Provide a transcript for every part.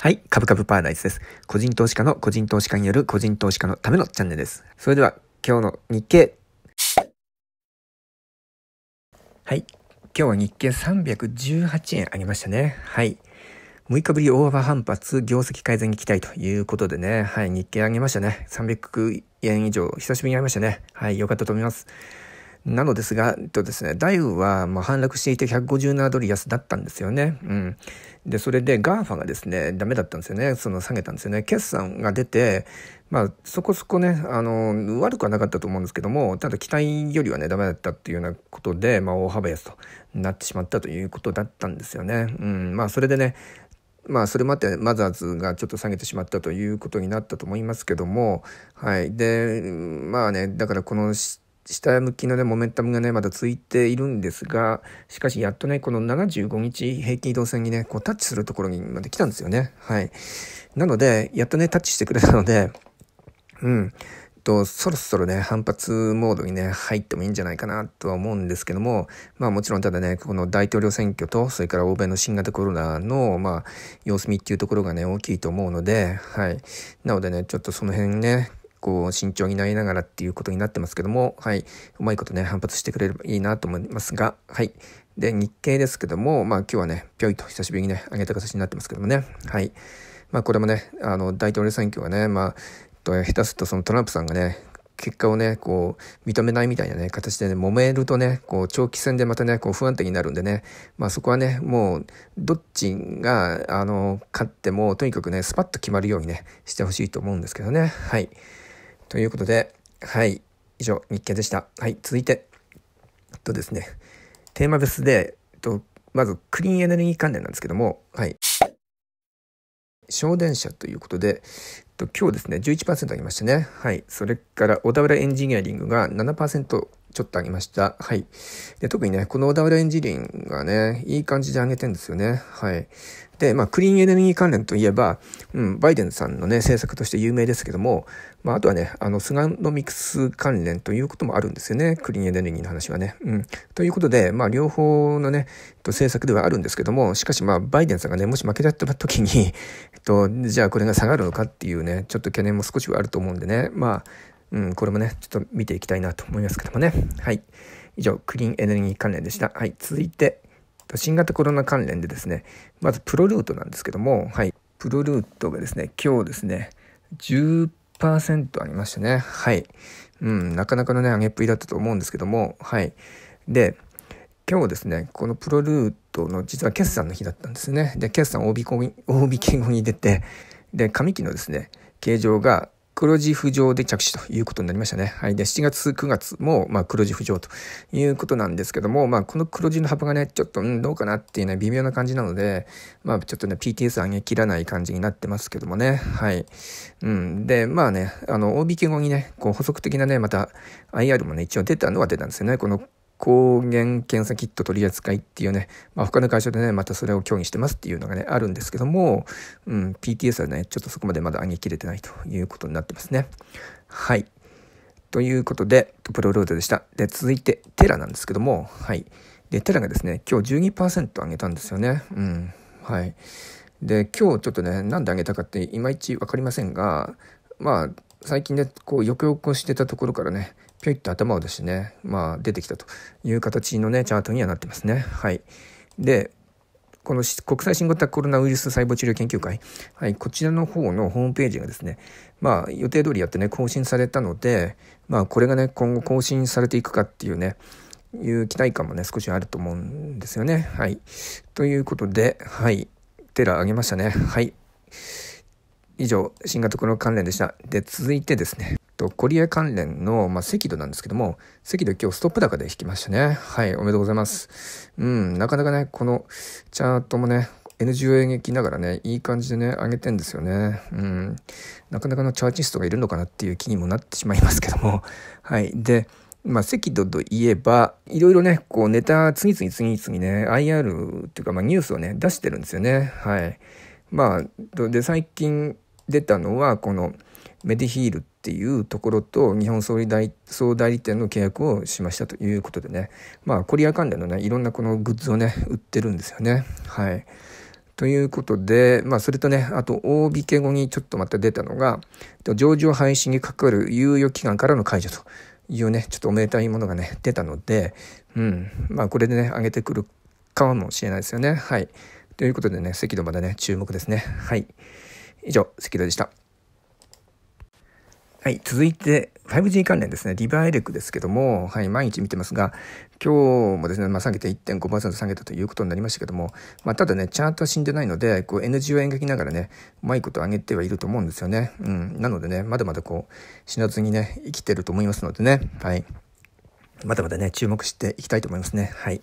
はい。株ブパラダイスです。個人投資家の個人投資家による個人投資家のためのチャンネルです。それでは今日の日経。はい。今日は日経318円上げましたね。はい。6日ぶり大幅反発、業績改善に期待ということでね。はい。日経上げましたね。300円以上、久しぶりに上げましたね。はい。よかったと思います。なのですが、えっとですね、ダイウはま反落していて157ドル安だったんですよね。うん。で、それで GAFA がですね、ダメだったんですよね。その下げたんですよね。決算が出て、まあ、そこそこね、あの、悪くはなかったと思うんですけども、ただ期待よりはね、ダメだったっていうようなことで、まあ、大幅安となってしまったということだったんですよね。うん。まあ、それでね、まあ、それもあって、マザーズがちょっと下げてしまったということになったと思いますけども、はい。で、まあね、だからこの、下向きのね、モメンタムがね、まだついているんですが、しかしやっとね、この75日平均移動線にね、こうタッチするところにまで来たんですよね。はい。なので、やっとね、タッチしてくれたので、うん。と、そろそろね、反発モードにね、入ってもいいんじゃないかなとは思うんですけども、まあもちろんただね、この大統領選挙と、それから欧米の新型コロナの、まあ、様子見っていうところがね、大きいと思うので、はい。なのでね、ちょっとその辺ね、こう、慎重になりながらっていうことになってますけども、はい、うまいことね、反発してくれればいいなと思いますが、はい。で、日経ですけども、まあ今日はね、ぴょいと久しぶりにね、上げた形になってますけどもね、はい。まあこれもね、あの、大統領選挙はね、まあ、と下手するとそのトランプさんがね、結果をね、こう、認めないみたいなね、形でね、揉めるとね、こう、長期戦でまたね、こう、不安定になるんでね、まあそこはね、もう、どっちが、あの、勝っても、とにかくね、スパッと決まるようにね、してほしいと思うんですけどね、はい。ということで、はい。以上、日経でした。はい。続いて、えっとですね、テーマ別で、えっと、まず、クリーンエネルギー関連なんですけども、はい。省電車ということで、えっと、今日ですね、11%上げましたね。はい。それから、小田原エンジニアリングが7%ちょっとありました。はい。で、特にね、このダブルエンジリンがね、いい感じで上げてんですよね。はい。で、まあ、クリーンエネルギー関連といえば、うん、バイデンさんのね、政策として有名ですけども、まあ、あとはね、あの、スガノミクス関連ということもあるんですよね。クリーンエネルギーの話はね。うん。ということで、まあ、両方のね、と政策ではあるんですけども、しかし、まあ、バイデンさんがね、もし負けちゃった時に、えっと、じゃあこれが下がるのかっていうね、ちょっと懸念も少しはあると思うんでね、まあ、うん、これもね、ちょっと見ていきたいなと思いますけどもね。はい。以上、クリーンエネルギー関連でした。はい。続いて、新型コロナ関連でですね、まずプロルートなんですけども、はい。プロルートがですね、今日ですね、10%ありましたね。はい。うん、なかなかのね、上げっぷりだったと思うんですけども、はい。で、今日ですね、このプロルートの実は決算の日だったんですね。で、決算大引け後に出て、で、上期のですね、形状が黒字浮上で着手ということになりましたね。はい。で、7月、9月も、まあ、黒字浮上ということなんですけども、まあ、この黒字の幅がね、ちょっと、うん、どうかなっていうね、微妙な感じなので、まあ、ちょっとね、PTS 上げきらない感じになってますけどもね。はい。うん。で、まあね、あの、OB k 後にね、こう、補足的なね、また、IR もね、一応出たのは出たんですよね。この抗原検査キット取り扱いっていうね、まあ、他の会社でね、またそれを協議してますっていうのがね、あるんですけども、うん、PTS はね、ちょっとそこまでまだ上げきれてないということになってますね。はい。ということで、プロロードでした。で、続いて、テラなんですけども、はい。で、テラがですね、今日12%上げたんですよね。うん。はい。で、今日ちょっとね、なんで上げたかっていまいち分かりませんが、まあ、最近ね、こう、よくよくしてたところからね、ぴょいっと頭を出してね、まあ、出てきたという形のね、チャートにはなってますね。はい。で、この国際新型コロナウイルス細胞治療研究会、はい、こちらの方のホームページがですね、まあ、予定通りやってね、更新されたので、まあ、これがね、今後更新されていくかっていうね、いう期待感もね、少しあると思うんですよね。はい。ということで、はい。テラ上げましたね。はい。以上、新型コロナ関連でした。で、続いてですね、と、コリア関連の、まあ、赤土なんですけども、赤土今日ストップ高で引きましたね。はい、おめでとうございます。うん、なかなかね、このチャートもね、NG o 演劇ながらね、いい感じでね、上げてんですよね。うん。なかなかのチャーチストがいるのかなっていう気にもなってしまいますけども。はい。で、まあ、赤土といえば、いろいろね、こうネタ、次々次々ね、IR っていうか、まあ、ニュースをね、出してるんですよね。はい。まあ、で、最近出たのは、この、メディヒールっていうところと日本総理大総代理店の契約をしましたということでねまあコリア関連のねいろんなこのグッズをね売ってるんですよねはい。ということで、まあ、それとね、あと、大引け後にちょっとまた出たのが、上場廃止にかかる猶予期間からの解除というね、ちょっとおめでたいものがね、出たので、うん、まあ、これでね、上げてくるかもしれないですよね。はい。ということでね、赤道まだね、注目ですね。はい。以上、赤道でした。はい、続いて 5G 関連ですね、リバーエレクですけども、はい、毎日見てますが、今日もですね、まあ、下げて1.5%下げたということになりましたけども、まあ、ただね、チャートは死んでないので、こう NG を描きながらね、うまいこと上げてはいると思うんですよね。うん、なのでね、まだまだこう、死なずにね、生きてると思いますのでね、はい。まだまだね、注目していきたいと思いますね。はい。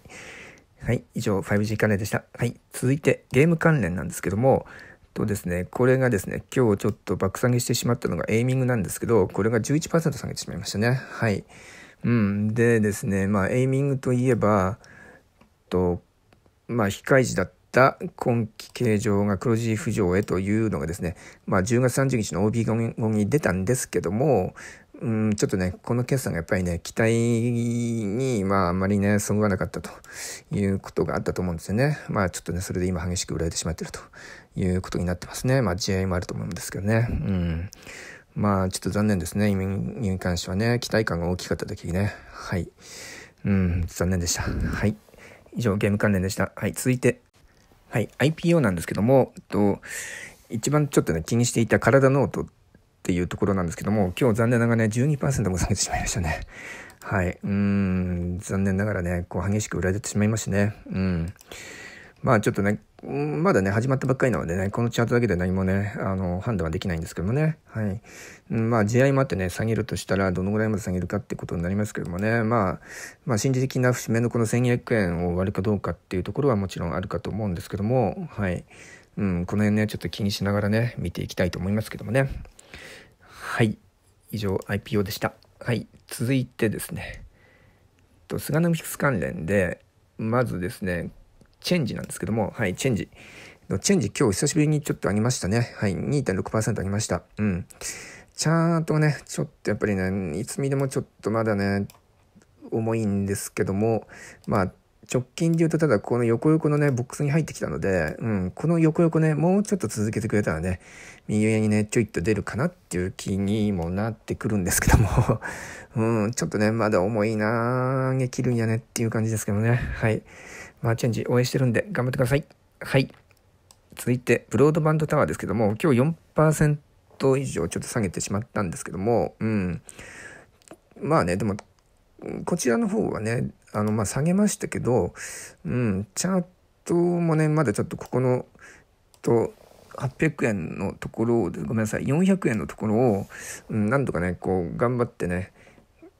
はい、以上 5G 関連でした。はい、続いてゲーム関連なんですけども、とですね、これがですね、今日ちょっと爆下げしてしまったのがエイミングなんですけど、これが11%下げてしまいましたね。はい。うん。でですね、まあ、エイミングといえば、と、まあ、非開示だった今期形状が黒字浮上へというのがですね、まあ、10月30日の OB 後に出たんですけども、うん、ちょっとね、この決算がやっぱりね、期待に、まあ、あんまりね、そぐわなかったということがあったと思うんですよね。まあ、ちょっとね、それで今激しく売られてしまってるということになってますね。まあ、試合もあると思うんですけどね。うん。まあ、ちょっと残念ですね。移民に関してはね、期待感が大きかった時にね。はい。うん、残念でした。はい。以上、ゲーム関連でした。はい、続いて。はい、IPO なんですけども、と、一番ちょっとね、気にしていた体ノートっっていうところなんですけども、今日残念ながらね、12%も下げてしまいましたね。はい。うん、残念ながらね、こう激しく売られてしまいましたね。うん。まあちょっとね、まだね、始まったばっかりなのでね、このチャートだけで何もね、あの、判断はできないんですけどもね。はい。まあ、地合いもあってね、下げるとしたら、どのぐらいまで下げるかってことになりますけどもね。まあ、まあ、心理的な節目のこの1200円を割るかどうかっていうところはもちろんあるかと思うんですけども、はい。うん、この辺ね、ちょっと気にしながらね、見ていきたいと思いますけどもね。はい。以上 IPO でした。はい。続いてですね。と、菅波フィクス関連で、まずですね、チェンジなんですけども、はい、チェンジ。チェンジ今日久しぶりにちょっと上げましたね。はい、2.6%上げました。うん。ちゃんとね、ちょっとやっぱりね、いつ見でもちょっとまだね、重いんですけども、まあ、直近で言うと、ただこの横横のね、ボックスに入ってきたので、うん、この横横ね、もうちょっと続けてくれたらね、右上にね、ちょいっと出るかなっていう気にもなってくるんですけども うん、ちょっとね、まだ重いなげ切るんやねっていう感じですけどね。はい。まあ、チェンジ応援してるんで、頑張ってください。はい。続いて、ブロードバンドタワーですけども、今日4%以上ちょっと下げてしまったんですけども、うん。まあね、でも、こちらの方はね、あの、まあ、下げましたけど、うん、チャートもね、まだちょっとここの、と、800円のところを、ごめんなさい、400円のところを、うん、なんとかね、こう、頑張ってね、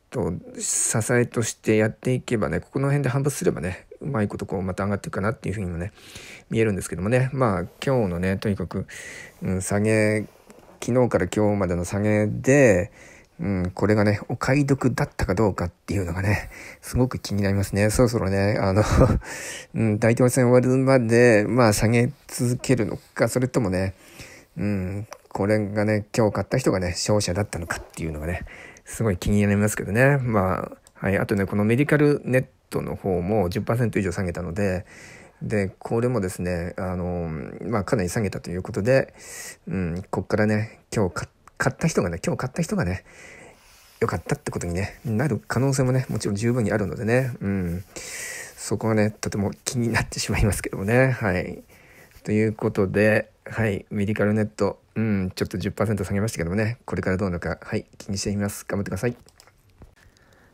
と、支えとしてやっていけばね、ここの辺で反発すればね、うまいことこう、また上がっていくかなっていうふうにもね、見えるんですけどもね、まあ、今日のね、とにかく、うん、下げ、昨日から今日までの下げで、うん、これがね、お買い得だったかどうかっていうのがね、すごく気になりますね。そろそろね、あの うん、大統領選終わるまで、まあ下げ続けるのか、それともね、うん、これがね、今日買った人がね、勝者だったのかっていうのがね、すごい気になりますけどね。まあ、はい、あとね、このメディカルネットの方も10%以上下げたので、で、これもですね、あの、まあ、かなり下げたということで、うん、こっからね、今日買っ買った人がね、今日買った人がね、良かったってことに、ね、なる可能性もね、もちろん十分にあるのでね、うん。そこはね、とても気になってしまいますけどもね、はい。ということで、はい、メディカルネット、うん、ちょっと10%下げましたけどもね、これからどうなるか、はい、気にしてみます。頑張ってください。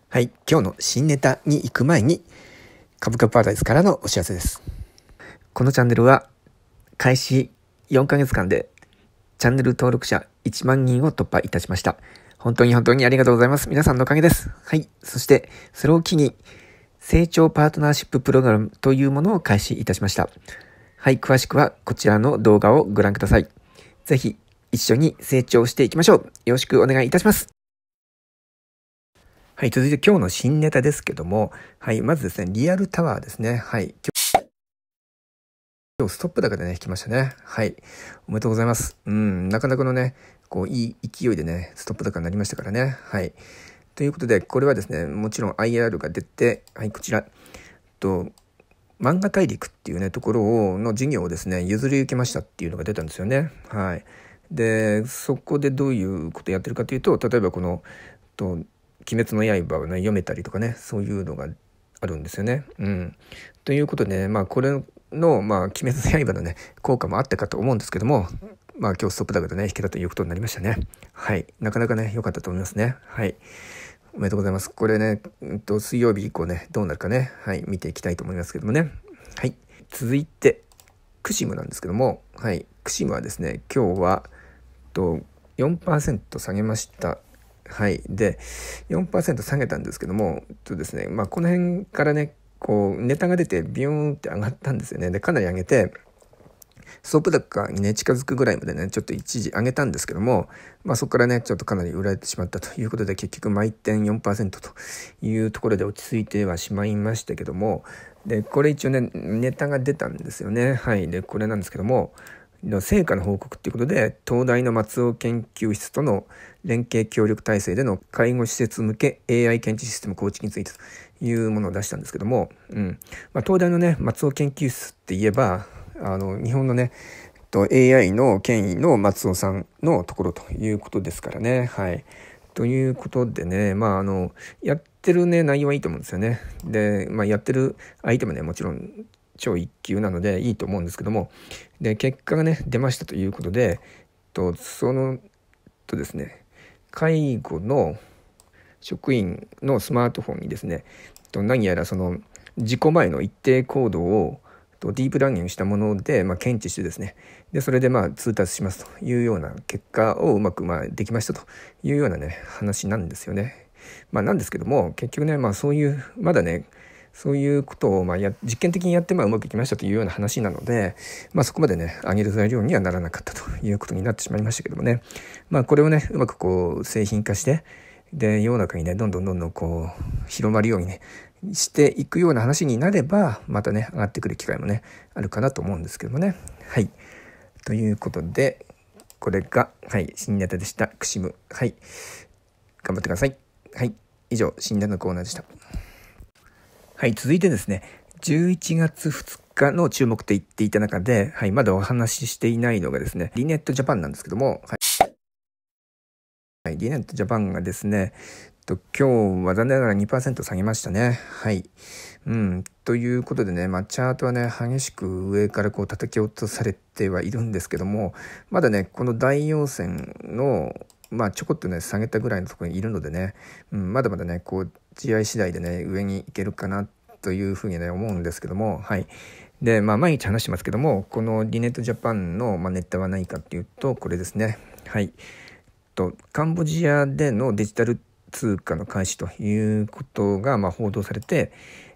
はい、今日の新ネタに行く前に、株価パラダイスからのお知らせです。このチャンネルは、開始4ヶ月間でチャンネル登録者1万人を突破いたしました。本当に本当にありがとうございます。皆さんのおかげです。はい。そして、それを機に、成長パートナーシッププログラムというものを開始いたしました。はい、詳しくはこちらの動画をご覧ください。ぜひ一緒に成長していきましょう。よろしくお願いいたします。はい、続いて今日の新ネタですけども、はい、まずですね、リアルタワーですね。はい。今日ストップ高でね、引きましたね。はい。おめでとうございます。うん、なかなかのね、こう、いい勢いでね、ストップ高になりましたからね。はい。ということで、これはですね、もちろん IR が出て、はい、こちら。と、漫画大陸っていうね、ところを、の事業をですね、譲り受けましたっていうのが出たんですよね。はい。で、そこでどういうことやってるかというと、例えばこの、と、鬼滅の刃をね、読めたりとかね、そういうのがあるんですよね。うん。ということでね、まあこれの、まあ、鬼滅の刃のね、効果もあったかと思うんですけども、まあ今日ストップ高でね、引けたということになりましたね。はい。なかなかね、良かったと思いますね。はい。おめでとうございます。これね、うんと、水曜日以降ね、どうなるかね、はい、見ていきたいと思いますけどもね。はい。続いて、クシムなんですけども、はい。クシムはですね、今日は、と、4%下げました。はい。で、4%下げたんですけども、とですね、まあ、この辺からね、こう、ネタが出てビューンって上がったんですよね。で、かなり上げて、ソープ高にね、近づくぐらいまでね、ちょっと一時上げたんですけども、まあそこからね、ちょっとかなり売られてしまったということで、結局、毎点4というところで落ち着いてはしまいましたけども、で、これ一応ね、ネタが出たんですよね。はい。で、これなんですけども、成果の報告ということで、東大の松尾研究室との連携協力体制での介護施設向け AI 検知システム構築についてというものを出したんですけども、うんまあ、東大のね松尾研究室って言えばあの日本のね AI の権威の松尾さんのところということですからね。はい、ということでね、まあ、あのやってる、ね、内容はいいと思うんですよね。で、まあ、やってる相手もねもちろん超一級なのでいいと思うんですけどもで結果がね出ましたということでとそのとですね介護の職員のスマートフォンにですねと何やらその事故前の一定行動をとディープランニングしたもので、まあ、検知してですねでそれでまあ通達しますというような結果をうまくまあできましたというようなね話なんですよね。まあ、なんですけども結局ね、まあ、そういうまだねそういうことをまあや実験的にやってまあうまくいきましたというような話なので、まあ、そこまでね上げる材料にはならなかったということになってしまいましたけどもね、まあ、これをねうまくこう製品化してで、世の中にね、どんどんどんどんこう、広まるようにね、していくような話になれば、またね、上がってくる機会もね、あるかなと思うんですけどもね。はい。ということで、これが、はい、新ネタでした。くしむ。はい。頑張ってください。はい。以上、新ネタのコーナーでした。はい、続いてですね、11月2日の注目と言っていた中で、はい、まだお話ししていないのがですね、リネットジャパンなんですけども、はいい、リネットジャパンがですね、と今日は残念ながら2%下げましたね。はい。うん。ということでね、まあ、チャートはね、激しく上からこう叩き落とされてはいるんですけども、まだね、この大陽線の、まあ、ちょこっとね、下げたぐらいのところにいるのでね、うん、まだまだね、こう、試合次第でね、上に行けるかなというふうにね、思うんですけども、はい。で、まあ、毎日話してますけども、このリネットジャパンの、まあ、ネタは何かっていうと、これですね。はい。と、カンボジアでのデジタル通貨の開始ということが、ま報道されて、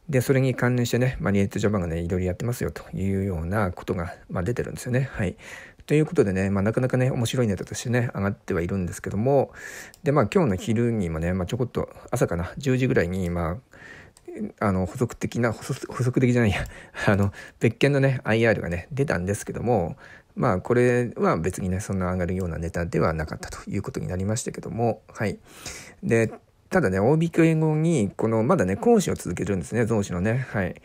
で、それに関連してね、マリエットジャパンがね、いろいろやってますよというようなことが、ま出てるんですよね。はい。ということでね、まあ、なかなかね、面白いネタとしてね、上がってはいるんですけども、で、まあ、今日の昼にもね、まあ、ちょこっと、朝かな、10時ぐらいに、まあ、あの、補足的な、補足的じゃないや、あの、別件のね、IR がね、出たんですけども、まあこれは別にねそんな上がるようなネタではなかったということになりましたけどもはいでただね、ob 引け後に、この、まだね、講師を続けるんですね、増資のね。はい。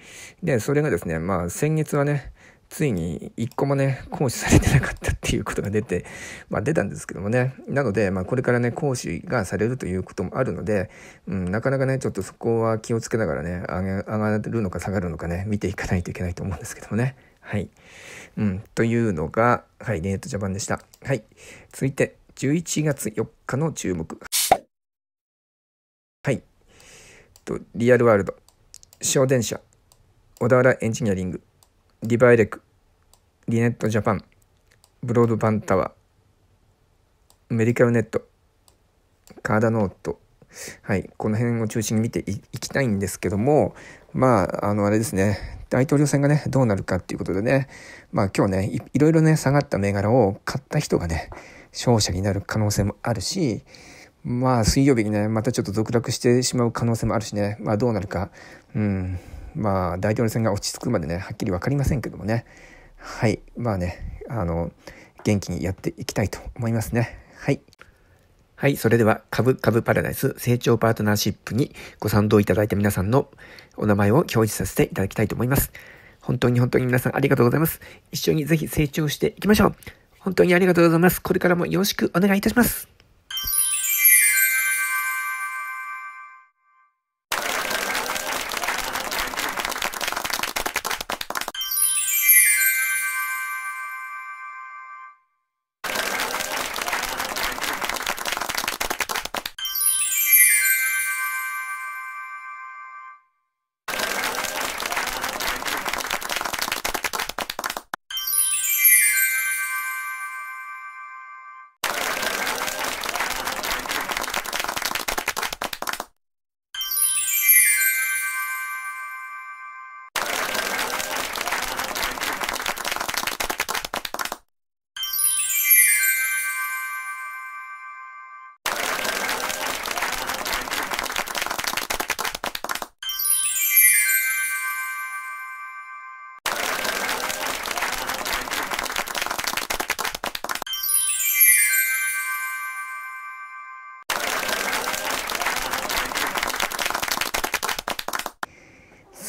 で、それがですね、まあ、先月はね、ついに一個もね、行使されてなかったっていうことが出て、まあ出たんですけどもね。なので、まあこれからね、講師がされるということもあるので、うん、なかなかね、ちょっとそこは気をつけながらね、上がるのか下がるのかね、見ていかないといけないと思うんですけどもね。はい。うん、というのが、はい、ネットジャパンでした。はい。続いて、11月4日の注目。はい。と、リアルワールド、小電車、小田原エンジニアリング、リバイレク、リネットジャパン、ブロードバンタワー、メディカルネット、カーダノート、はい、この辺を中心に見ていきたいんですけども、まあ、あの、あれですね、大統領選がね、どうなるかっていうことでね、まあ今日ね、いいろいろね、下がった銘柄を買った人がね、勝者になる可能性もあるし、まあ水曜日にね、またちょっと続落してしまう可能性もあるしね、まあどうなるか、うん、まあ大統領選が落ち着くまでね、はっきり分かりませんけどもね、はい、まあね、あの、元気にやっていきたいと思いますね。はい。はい、それでは株株パラダイス成長パートナーシップにご賛同いただいた皆さんのお名前を表示させていただきたいと思います。本当に本当に皆さんありがとうございます。一緒にぜひ成長していきましょう。本当にありがとうございます。これからもよろしくお願いいたします。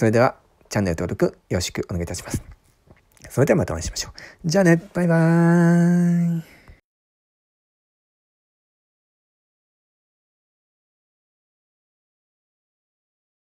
それでは、チャンネル登録よろしくお願いいたします。それではまたお会いしましょう。じゃあね、バイバーイ。